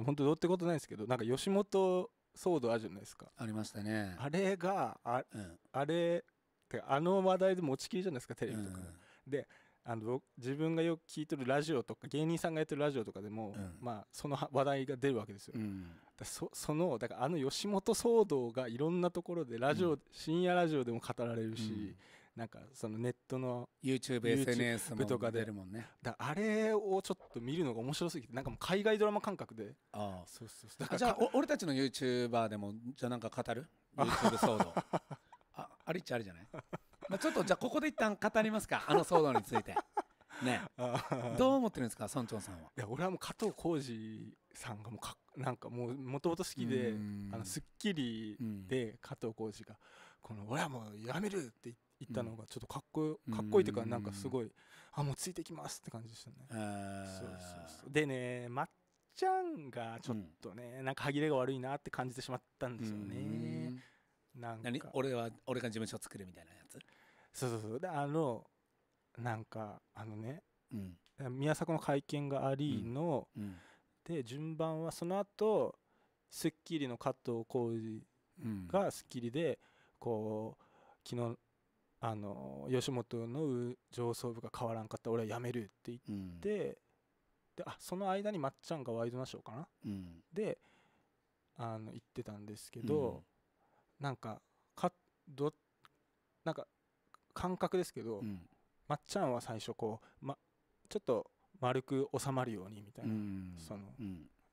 本当どうってことないですけどなんか吉本騒動あるじゃないですかありましたねあれがあうん、あれてあの話題で持ちきりじゃないですかテレビとか、うん、であの自分がよく聞いてるラジオとか芸人さんがやってるラジオとかでも、うん、まあ、その話題が出るわけですよ、うん、そそのだからあの吉本騒動がいろんなところでラジオ、うん、深夜ラジオでも語られるし、なんかそのネットの YouTube、SNS とかで、ね、だあれをちょっと見るのが面白すぎてなんかもう海外ドラマ感覚でああそうそうそうじゃあ俺たちの YouTuber でもじゃあなんか語る YouTube 騒動 あありっちゃあるじゃないまあちょっとじゃあここで一旦語りますかあの騒動について。ね、どう思ってるんですか、村長さんは。いや、俺はもう加藤浩次さんがもうか、なんかもう、もともと好きで、あのスッキリで加藤浩次が。この、俺はもうやめるって言っ行ったのがちょっとかっこかっこいいというかなんかすごい、あもうついてきますって感じでしたねそうそうそうでねまっちゃんがちょっとね、うん、なんか歯切れが悪いなって感じてしまったんですよねなんか俺は俺が事務所作るみたいなやつそうそうそうであのなんかあのね、宮迫の会見がありの、で順番はその後スッキリ」の加藤浩次が『スッキリ』でこう昨日あの吉本の上層部が変わらんかった俺は辞めるって言って、うん、であその間にまっちゃんがワイドナショーかな、うん、であの言ってたんですけど、うん、なんかかどなんか感覚ですけど、うん、まっちゃんは最初こう、ま、ちょっと丸く収まるようにみたいな、うん、その、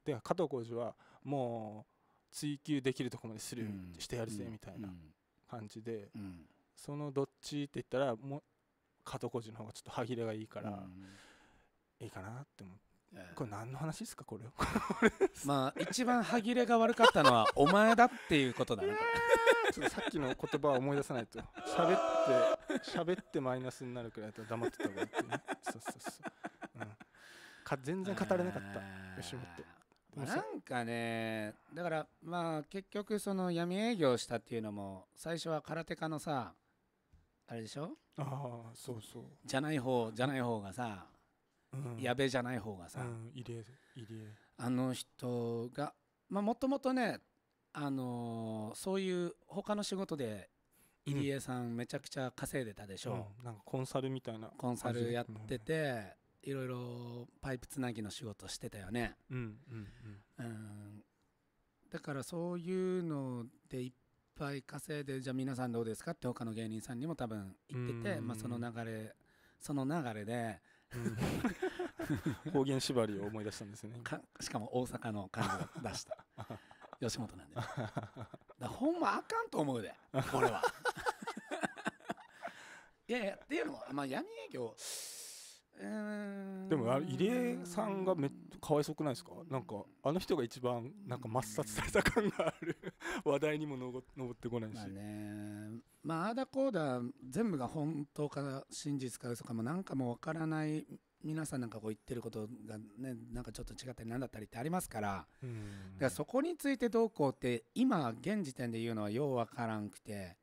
で加藤浩次はもう追求できるとこまでする、してやるぜみたいな感じで、そのどっちって言ったらも藤小路の方がちょっと歯切れがいいから、いいかなって思って。これ何の話ですかこれ まあ一番歯切れが悪かったのはお前だっていうことだなちょっとさっきの言葉を思い出さないと喋って喋ってマイナスになるくらいだと黙ってた方がいいってねそうそうそう、うん、か全然語れなかった吉本なんかねだからまあ結局その闇営業したっていうのも最初は空手家のさあれでしょああそうそうじゃない方じゃない方がさ、うん、やべえじゃない方がさ、うん、入入あの人がまあもともとねあのー、そういう他の仕事で入江さんめちゃくちゃ稼いでたでしょ、うん、なんかコンサルみたいなコンサルやってて、いろいろパイプつなぎの仕事してたよねうん、うん、だからそういうのでいっぱい稼いでじゃあ皆さんどうですかって他の芸人さんにも多分言ってて、まあ、その流れその流れで、うん、方言縛りを思い出したんですよねかしかも大阪の感じを出した 吉本なんでだほんまあかんと思うで俺は いやいやっていうのも、まあ、闇営業でもあ入江さんがめかわいそうくないですかなんかあの人が一番なんか抹殺された感がある 話題にも上ってこないしまあねまああだこうだ全部が本当か真実か嘘かもなんかもわからない皆さんなんかこう言ってることがねなんかちょっと違ったり何だったりってありますから、うん、からそこについてどうこうって今現時点で言うのはようわからんくて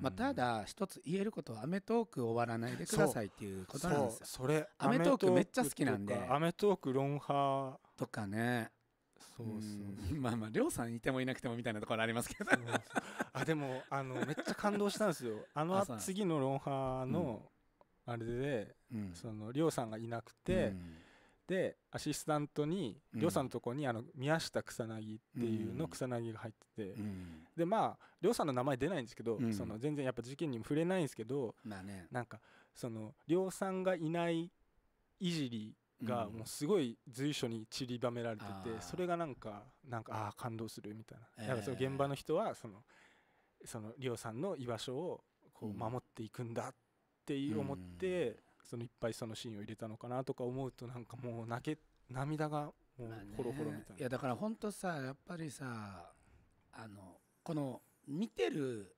まあ、ただ一つ言えることは『アメトーーク』終わらないでくださいっていうことなんですよ。それアメトークめっちゃ好きなんで。アメトーク論破とかね。そうそうまあまあ亮さんいてもいなくてもみたいなところありますけどあでもあのめっちゃ感動したんですよあの次 の「ロンハー」のあれで、うん、亮さんがいなくて、うん、でアシスタントに亮さんのとこにあの宮下草薙っていうの草薙が入ってて、でまあ亮さんの名前出ないんですけど、その全然やっぱ事件にも触れないんですけど、まなんかその亮さんがいないいじりがもうすごい随所に散りばめられてて、それがなんかなんかああ感動するみたいな,、なんかその現場の人はそのその亮さんの居場所をこう守っていくんだって思って、そのいっぱいそのシーンを入れたのかなとか思うとなんかもう泣け涙がもうほろほろみたいな、まあね、いやだから本当さやっぱりさあのこの見てる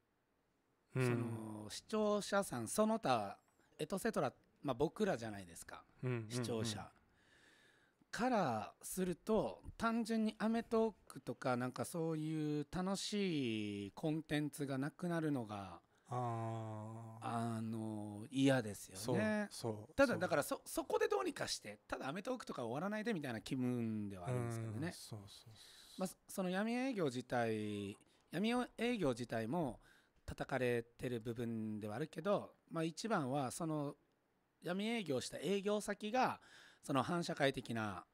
その、視聴者さんその他エトセトラ、まあ、僕らじゃないですか、うんうんうん、視聴者からすると単純に『アメトーーク』とかなんかそういう楽しいコンテンツがなくなるのがあの嫌ですよねただだからそそこでどうにかしてただ『アメトーくク』とか終わらないでみたいな気分ではあるんですけどねそうそうまあ、その闇営業自体闇営業自体も叩かれてる部分ではあるけど、まあ、一番はその闇営業した営業先がその反社会的な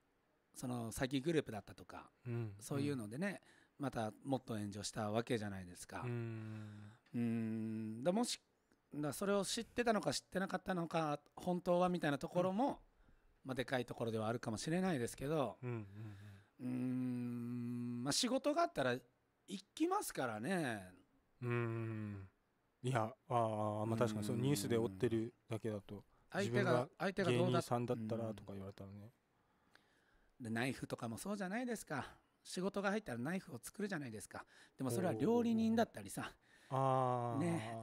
その詐欺グループだったとか、うん、そういうのでね、またもっと炎上したわけじゃないですか。うんだもしだそれを知ってたのか知ってなかったのか本当はみたいなところも、まあ、でかいところではあるかもしれないですけど、うんまあ、仕事があったら行きますからね。うんいやあまあ確かにそのニュースで追ってるだけだと相手が相手が芸人さんだったらとか言われたらねでナイフとかもそうじゃないですか仕事が入ったらナイフを作るじゃないですかでもそれは料理人だったりさあね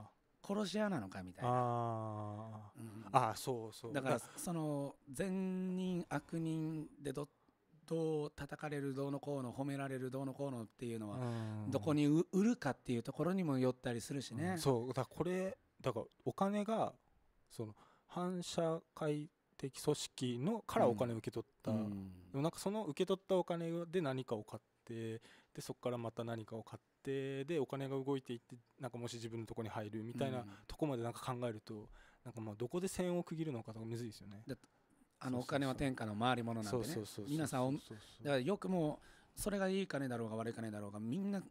殺し屋なのかみたいなあ、うん、あそうそうだからその善人悪人でどどう叩かれるどうのこうの褒められるどうのこうのっていうのはどこに売るかっていうところにもよったりするしね、うん、そうだこれだからお金がその反社会的組織のからお金を受け取った、うん、なんかその受け取ったお金で何かを買ってでそこからまた何かを買って定でお金が動いていってなんかもし自分のとこに入るみたいなとこまでなんか考えるとなんかまあどこで線を区切るのかとかむずいですよね。あのお金は天下の回り物なんでね皆さんだからよくもうそれがいい金だろうが悪い金だろうがみんな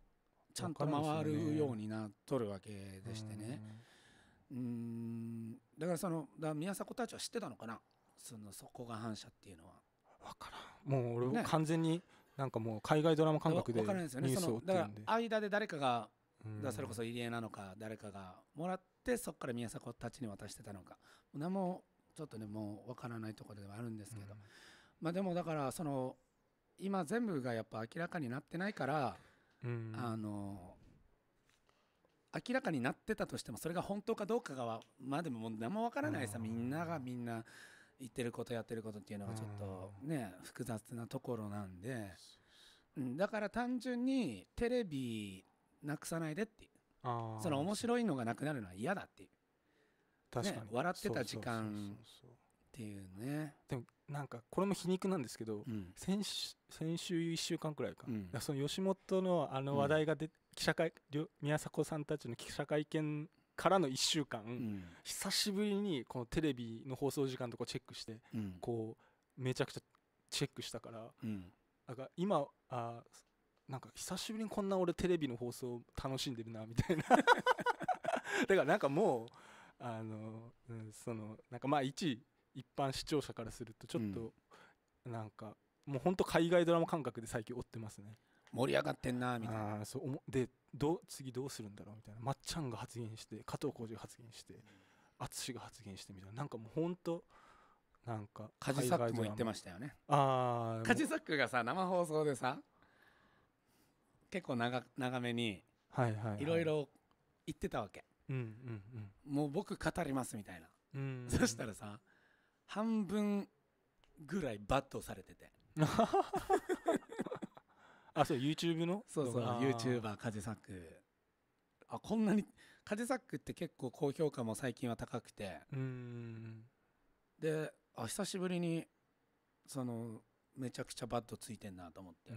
ちゃんと回るようになっとるわけでしてねうんだからそのだ宮迫たちは知ってたのかなそのそこが反射っていうのは。分からんもう俺も完全に、ね、なんかもう海外ドラマ感覚でニュースを間で誰かがだそれこそ入江なのか誰かがもらってそこから宮迫たちに渡してたのか何もちょっとねもう分からないところではあるんですけど、まあでもだからその今全部がやっぱ明らかになってないから、あの明らかになってたとしてもそれが本当かどうかがまあでももう何も分からないさみんながみんな言ってることやってることっていうのがちょっとね、複雑なところなんで、うん、だから単純にテレビなくさないでっていうその面白いのがなくなるのは嫌だっていう確かに、ね、笑ってた時間っていうねでもなんかこれも皮肉なんですけど、うん、先週先週1週間くらいかうん、その吉本のあの話題が出、記者会宮迫さんたちの記者会見からの1週間、うん、久しぶりにこのテレビの放送時間とかチェックして、うん、こうめちゃくちゃチェックしたから、うん、なんか今あなんか久しぶりにこんな俺テレビの放送楽しんでるなみたいな だからなんかもうあの、うん、そのなんかまあ一一般視聴者からするとちょっと、うん、なんかもう本当海外ドラマ感覚で最近追ってますね盛り上がってんなみたいなそうでど次どうするんだろうみたいなまっちゃんが発言して加藤浩次が発言して淳が発言してみたいななんかもうほんとなんかカジサックも言ってましたよねああカジサックがさ生放送でさ結構長長めにいろいろ言ってたわけ、うんうんうん、もう僕語りますみたいな、うんうんうん、そしたらさ半分ぐらいバットされてて あそう YouTube のそうそう YouTuber 風サックあこんなに風サックって結構高評価も最近は高くてであ久しぶりにそのめちゃくちゃバッドついてんなと思って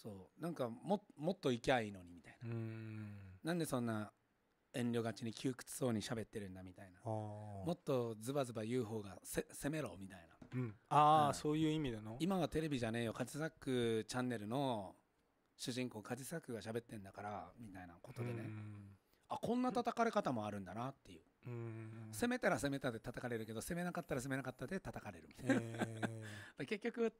そうなんかももっといきゃいいのにみたいななんでそんな遠慮がちに窮屈そうに喋ってるんだみたいなもっとズバズバ言う方がせ攻めろみたいなうん、ああ、そういう意味での今はテレビじゃねえよカジサックチャンネルの主人公カジサックが喋ってんだからみたいなことでね、あこんな叩かれ方もあるんだなっていう攻めたら攻めたで叩かれるけど攻めなかったら攻めなかったで叩かれるみたいな、え 結局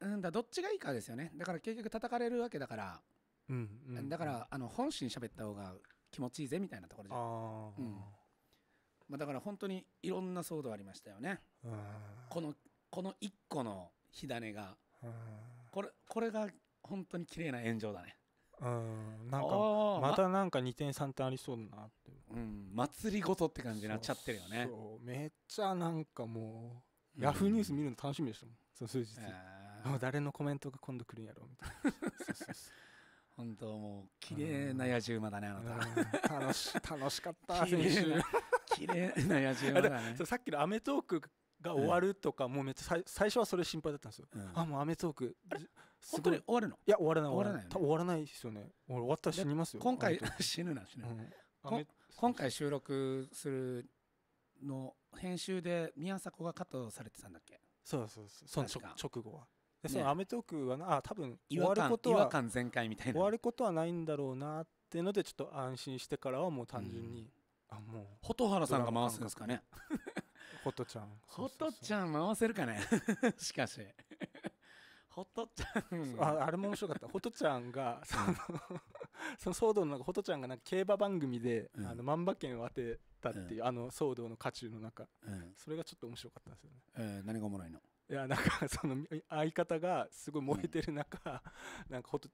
うんだどっちがいいかですよねだから結局叩かれるわけだから、うんうん、だからあの本心喋った方が気持ちいいぜみたいなところじゃん、うん、まあ、だから本当にいろんな騒動ありましたよね。このこの1個の火種がこれこれが本当に綺麗な炎上だね。うんなんかまたなんか2点3点ありそうだなって、うん、祭りごとって感じになっちゃってるよねめっちゃなんかもう、うん、ヤフーニュース見るの楽しみでしたもんその数日、もう誰のコメントが今度来るんやろみたいな 本当もう綺麗な野獣馬だねあなた楽し楽しかった選手 綺麗な野次馬だねさっきの『アメトーク』が終わるとか、もうめっちゃ最初はそれ心配だったんですよ、うん、あもう『アメトーク』本当に終わるのいや終わらない終わらない終わらないですよね終わったら死にますよ今回 死ぬな死ぬ、うん、今回収録するの編集で宮迫がカットされてたんだっけそうそうそうその直後はで、その『アメトーク』はなあ多分終わることは終わることはないんだろうなっていうのでちょっと安心してからはもう単純に、あもう蛍原さんが回すんですかね蛍ちゃん蛍ちゃん回せるかね しかし蛍ちゃんああれも面白かった蛍ちゃんがその その騒動の中ホちゃんがなんか競馬番組で、うん、あの万馬券を当てたっていう、うん、あの騒動の渦中の中、うん、それがちょっと面白かったんですよね、えー、何がおもろいのいやなんかその相方がすごい燃えてる中、なんかホト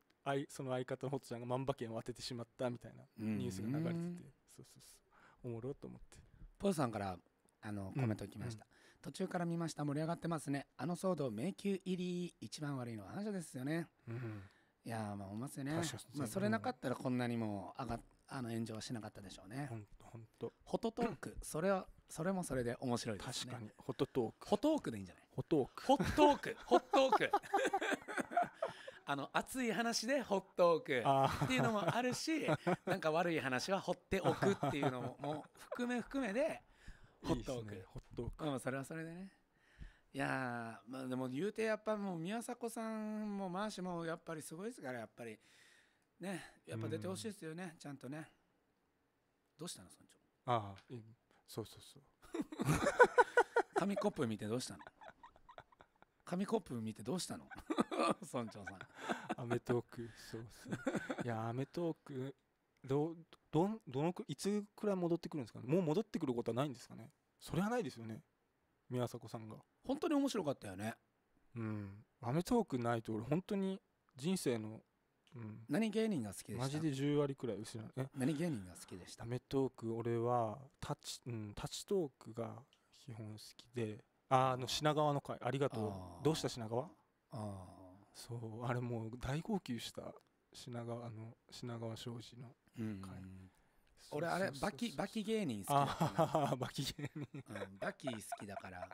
その相方のホトちゃんが万馬券を当ててしまったみたいなニュースが流れてて、そうそうそうおもろと思ってポーさんからあのコメントきました、うんうん、途中から見ました盛り上がってますねあの騒動迷宮入り一番悪いのはあですよね、うん、いやまあ思いますよねまあ、それなかったらこんなにも上があの炎上はしなかったでしょうねほんとほんとホトトーク それはそれもそれで面白いですね確かにホトトークホトークでいいんじゃないホトークホトークホトーク あの熱い話でほっとおくっていうのもあるし なんか悪い話はほっておくっていうのももう含め含めでほっとおくいい、ね、っとおく、うん、それはそれでねいやまあ、でも言うてやっぱもう宮迫さんも回しもやっぱりすごいですからやっぱりねやっぱ出てほしいですよね、うん、ちゃんとねどうしたの村長ああそうそうそう 紙コップ見てどうしたの紙コップ見てどうしたの 村長さん『アメトーク』そうそういや『アメトーク』どどどのくいつくらい戻ってくるんですかねもう戻ってくることはないんですかねそれはないですよね宮迫さんが本当に面白かったよねうん『アメトーク』ないと俺本当に人生の、うん、何芸人が好きでしたマジで10割くらい失うえ何芸人が好きでした『アメトーク』俺はタッチ、うん、タッチトークが基本好きであの品川の会ありがとうどうした品川ああそうあれもう大号泣した品川の品川庄司の回、俺あれバキバキ芸人好きだ バキ芸人、うん、バキ好きだから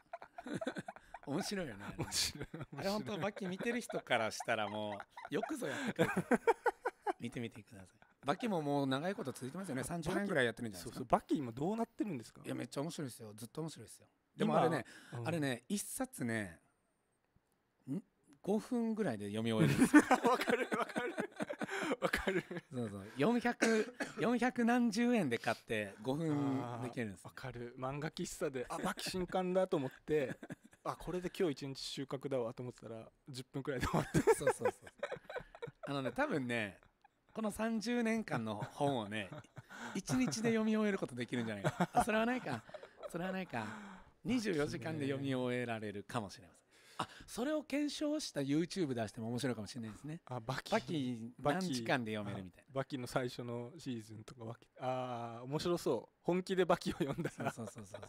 面白いよねあれ面白いあれ本当バキ見てる人からしたらもうよくぞやってくれ 見てみてくださいバキももう長いこと続いてますよね30年ぐらいやってるんじゃないですかそうそうバキ今どうなってるんですかいやめっちゃ面白いですよずっと面白いですよでもあれね、うん、あれね一冊ね五分ぐらいで読み終えるんですよ わかるわかるわかるそうそう400何十円で買って5分できるんですわ、かる漫画喫茶であバキ新刊だと思って あこれで今日一日収穫だわと思ってたら10分くらいで終わってそうそうそうあのね多分ねこの30年間の本をね一日で読み終えることできるんじゃないかあそれはないかそれはないか24 時間で読み終えられるかもしれませんあそれを検証した YouTube 出しても面白いかもしれないですねあバキバキ何時間で読めるみたいなバキの最初のシーズンとかバキああ面白そう本気でバキを読んだらそうそうそうそうそう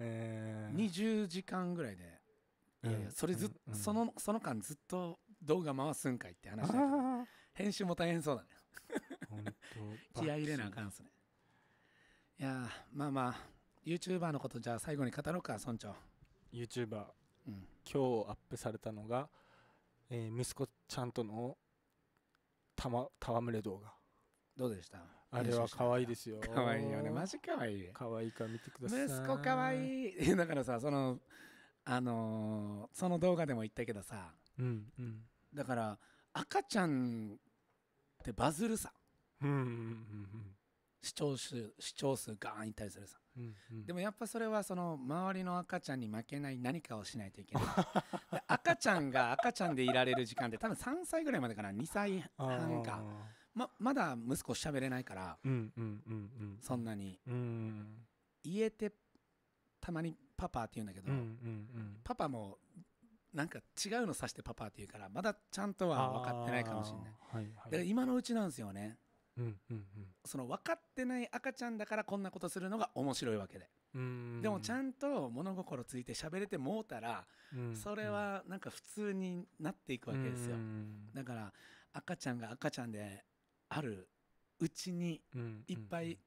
えー、20時間ぐらいで、いやいやそれず、そのその間ずっと動画回すんかいって話編集も大変そうだね 気合い入れなあかんすねいやまあまあ YouTuber のことじゃあ最後に語ろうか村長 YouTuber、うん、今日アップされたのが、えー、息子ちゃんとのた、ま、戯れ動画どうでしたあれは可愛いですよ可愛いよねマジ可愛い可愛いから見てください息子可愛い だからさそのあのー、その動画でも言ったけどさ、うんうん、だから赤ちゃんってバズるさ、うんうんうんうん、視聴数視聴数ガーンいったりするさ、うんうん、でもやっぱそれはその周りの赤ちゃんに負けない何かをしないといけない 赤ちゃんが赤ちゃんでいられる時間って多分3歳ぐらいまでかな2歳半かままだ息子喋れないから、うんうんうんうん、そんなに、うん言えてたまにパパって言うんだけど、うんうんうん、パパもなんか違うの指してパパって言うからまだちゃんとは分かってないかもしれない、はいはい、だから今のうちなんですよねうんうんその分かってない赤ちゃんだからこんなことするのが面白いわけで。でもちゃんと物心ついて喋れてもうたら、それはなんか普通になっていくわけですよ、だから赤ちゃんが赤ちゃんであるうちにいっぱい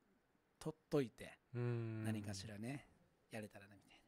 取っといて、何かしらねやれたらなみたいな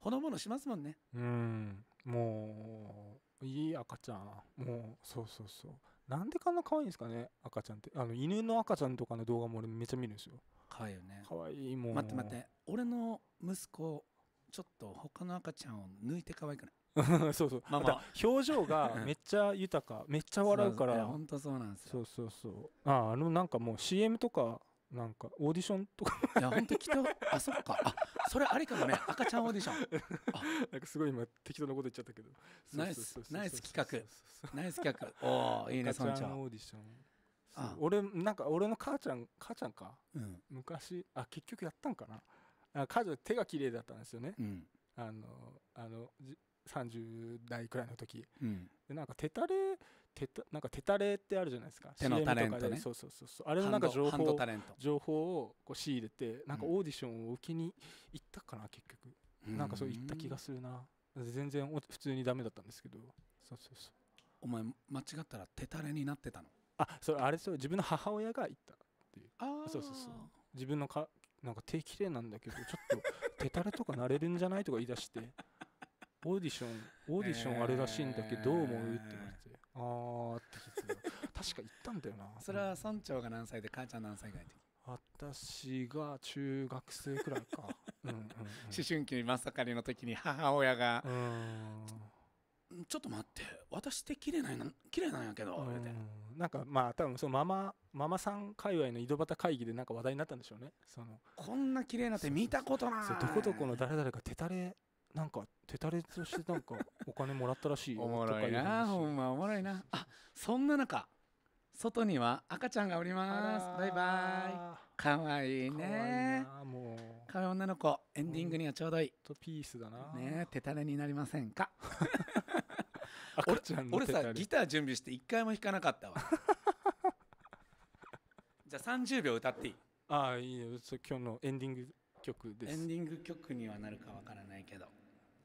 ほのぼのしますもんねうんもういい赤ちゃんもうそうそうそうなんでこんな可愛いんですかね赤ちゃんってあの犬の赤ちゃんとかの動画も俺めっちゃ見るんですよ可愛いよね可愛いもん待って待って俺の息子ちょっと他の赤ちゃんを抜いて可愛くない そうそう、まあまあ、表情がめっちゃ豊かめっちゃ笑うから本当そうなんですよそうそうそうああのなんかもう CM とかなんかオーディションとかいや本当きっとあそっかあそれあれかもね赤ちゃんオーディションあなんかすごい今適当なこと言っちゃったけどナイスナイス企画ナイス企画おおいいねそんちゃんオーディション俺なんか俺の母ちゃん母ちゃんか、うん、昔あ結局やったんかなあ母ちゃん手が綺麗だったんですよね、うん、あのあの30代くらいの時、うん、でなんか手たれ手なんか手たれってあるじゃないですか手のタレントねそうそうそうそうあれのなんか情報情報をこう仕入れてなんかオーディションを受けに行ったかな結局、なんかそう行った気がするな全然普通にダメだったんですけどそうそうそうお前間違ったら手たれになってたのあそれあれそれ自分の母親が行ったっていうあそうそうそう自分のかなんか手綺麗なんだけどちょっと手たれとかなれるんじゃないとか言い出してオーディションオーディションあれらしいんだけどどう思うってあーって確か行ったんだよな それは村長が何歳で母ちゃん何歳ぐらいの時私が中学生くらいかうん、思春期真っ盛りの時に母親が「ちょっと待って私って綺麗ないな綺麗なんやけど」なんかまあ多分そのママママさん界隈の井戸端会議でなんか話題になったんでしょうねそのこんな綺麗なって見たことないどこどこの誰々が手たれなんか手たれとしてなんかお金もらったらしいよおもろいなほんまおもろいなあそんな中外には赤ちゃんがおりますバイバイかわいいねかわいい女の子エンディングにはちょうどいいとピースだなね手たれになりませんか 俺俺さギター準備して一回も弾かなかったわ じゃあ30秒歌っていいああいいよ今日のエンディング曲ですエンディング曲にはなるかわからないけど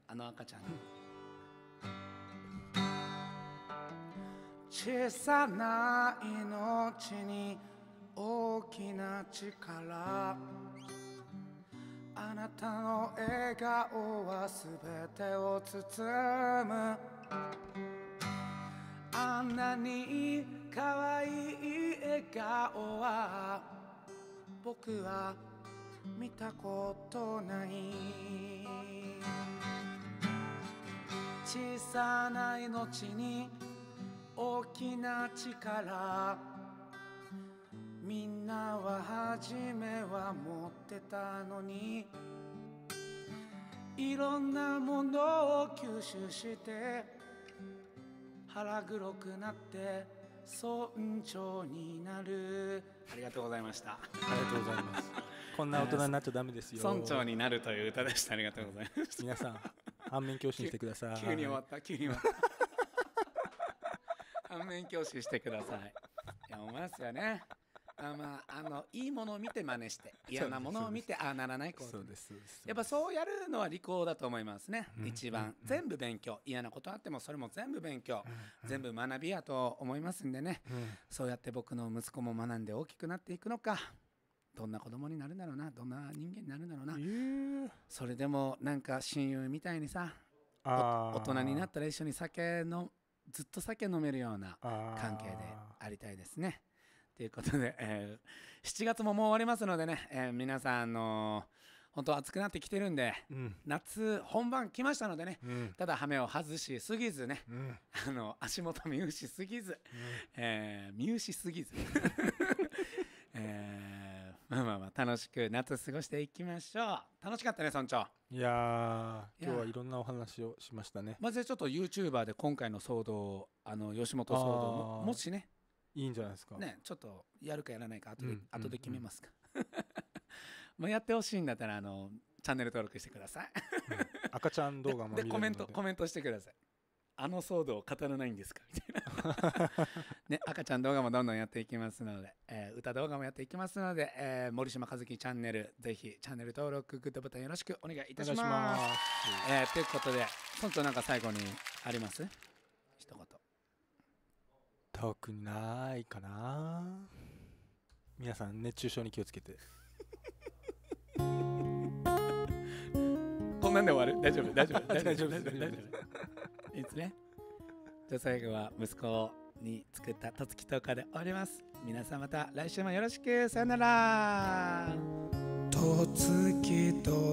あの赤ちゃん小さな命に大きな力あなたの笑顔は全てを包むあんなに可愛い笑顔は僕は見たことない小さな命に大きな力みんなは初めは持ってたのにいろんなものを吸収して腹黒くなって村長になるありがとうございましたありがとうございます こんな大人になっちゃダメですよ村長になるという歌でしたありがとうございます皆さん反面教師にしてください急に終わった急に終わった免許士してください。いや思いますよね。あまあ、あのいいものを見て真似して嫌なものを見てああならないこうですやっぱそうやるのは利口だと思いますね、うん、一番、うん、全部勉強嫌なことあってもそれも全部勉強、うん、全部学びやと思いますんでね、そうやって僕の息子も学んで大きくなっていくのかどんな子供になるんだろうなどんな人間になるんだろうな、えー、それでもなんか親友みたいにさ大人になったら一緒に酒飲ずっと酒飲めるような関係でありたいですね。ということで、えー、7月ももう終わりますのでね、えー、皆さんあの本当暑くなってきてるんで、うん、夏本番来ましたのでね、うん、ただ羽目を外しすぎずね、うん、あの足元見失すぎず、えー、見失すぎず、えーまあまあまあ楽しく夏過ごしていきましょう楽しかったね村長いや今日はいろんなお話をしましたねまずちょっと YouTuber で今回の騒動あの吉本騒動ももしねいいんじゃないですかねちょっとやるかやらないか後で、うん、後で決めますか、うんうん、やってほしいんだったらあのチャンネル登録してください、うん、赤ちゃん動画も見れるのでコメントコメントしてくださいあの騒動を語らないんですかみたいなね、赤ちゃん動画もどんどんやっていきますので、えー、歌動画もやっていきますので、えー、森島和樹チャンネル、ぜひチャンネル登録、グッドボタンよろしくお願いいたします。まえー、ということで、本当なんか最後にあります一言。特にないかな。皆さん、熱中症に気をつけて。こんなんで終わる大丈夫大丈夫大丈夫大丈夫大丈夫 いいですねと最後は息子に作ったとつきトーで終わります皆さんまた来週もよろしくさよならとつきトー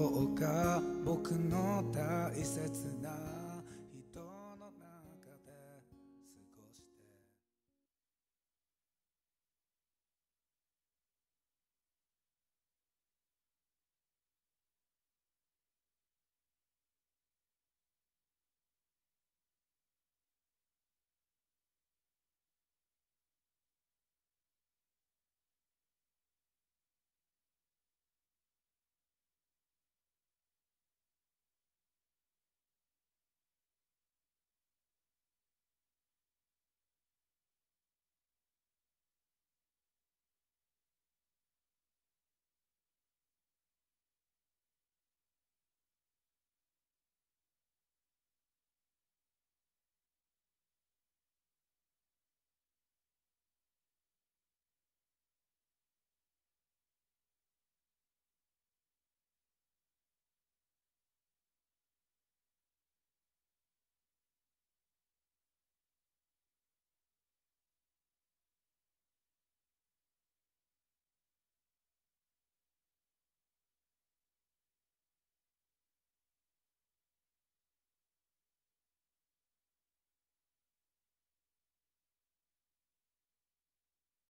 僕の大切な